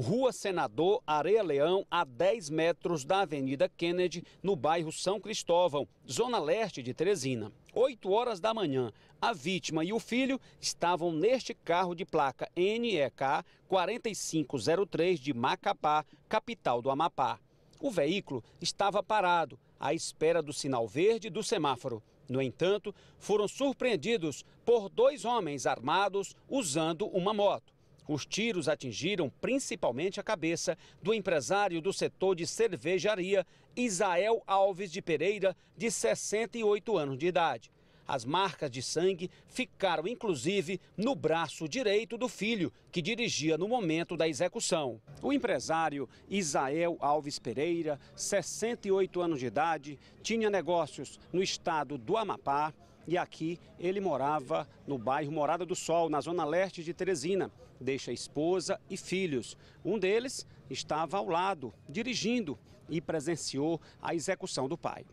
Rua Senador Areia Leão, a 10 metros da Avenida Kennedy, no bairro São Cristóvão, zona leste de Teresina. 8 horas da manhã, a vítima e o filho estavam neste carro de placa NEK 4503 de Macapá, capital do Amapá. O veículo estava parado, à espera do sinal verde do semáforo. No entanto, foram surpreendidos por dois homens armados usando uma moto. Os tiros atingiram principalmente a cabeça do empresário do setor de cervejaria, Isael Alves de Pereira, de 68 anos de idade. As marcas de sangue ficaram inclusive no braço direito do filho, que dirigia no momento da execução. O empresário Isael Alves Pereira, 68 anos de idade, tinha negócios no estado do Amapá, e aqui ele morava no bairro Morada do Sol, na zona leste de Teresina. Deixa esposa e filhos. Um deles estava ao lado, dirigindo, e presenciou a execução do pai.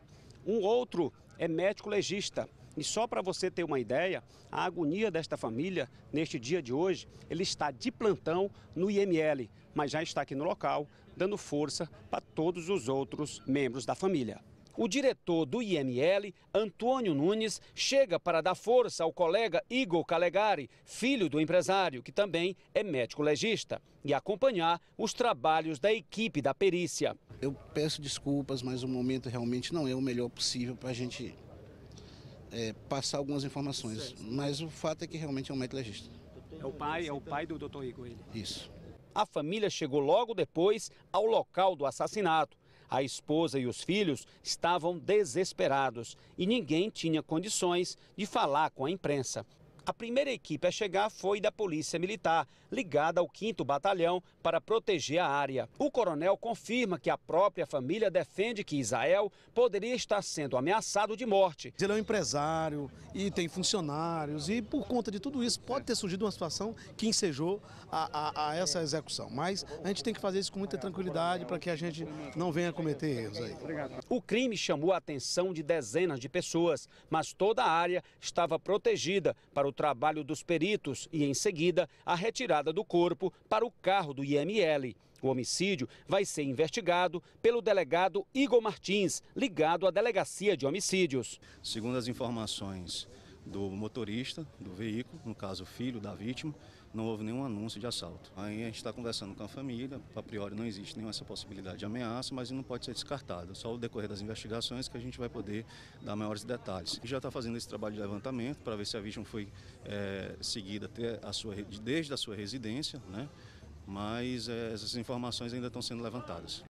Um outro é médico legista. E só para você ter uma ideia, a agonia desta família, neste dia de hoje, ele está de plantão no IML, mas já está aqui no local, dando força para todos os outros membros da família o diretor do IML, Antônio Nunes, chega para dar força ao colega Igor Calegari, filho do empresário, que também é médico legista, e acompanhar os trabalhos da equipe da perícia. Eu peço desculpas, mas o momento realmente não é o melhor possível para a gente é, passar algumas informações. Mas o fato é que realmente é um médico legista. É o pai, é o pai do doutor Igor, ele. Isso. A família chegou logo depois ao local do assassinato. A esposa e os filhos estavam desesperados e ninguém tinha condições de falar com a imprensa. A primeira equipe a chegar foi da Polícia Militar, ligada ao 5 Batalhão, para proteger a área. O coronel confirma que a própria família defende que Israel poderia estar sendo ameaçado de morte. Ele é um empresário e tem funcionários, e por conta de tudo isso, pode é. ter surgido uma situação que ensejou a, a, a essa execução. Mas a gente tem que fazer isso com muita tranquilidade para que a gente não venha cometer erros aí. O crime chamou a atenção de dezenas de pessoas, mas toda a área estava protegida para o trabalho dos peritos e, em seguida, a retirada do corpo para o carro do IML. O homicídio vai ser investigado pelo delegado Igor Martins, ligado à Delegacia de Homicídios. Segundo as informações do motorista do veículo, no caso o filho da vítima, não houve nenhum anúncio de assalto. Aí a gente está conversando com a família, a priori não existe nenhuma essa possibilidade de ameaça, mas não pode ser descartado. Só o decorrer das investigações que a gente vai poder dar maiores detalhes. E já está fazendo esse trabalho de levantamento para ver se a vítima foi é, seguida até a sua, desde a sua residência, né? mas é, essas informações ainda estão sendo levantadas.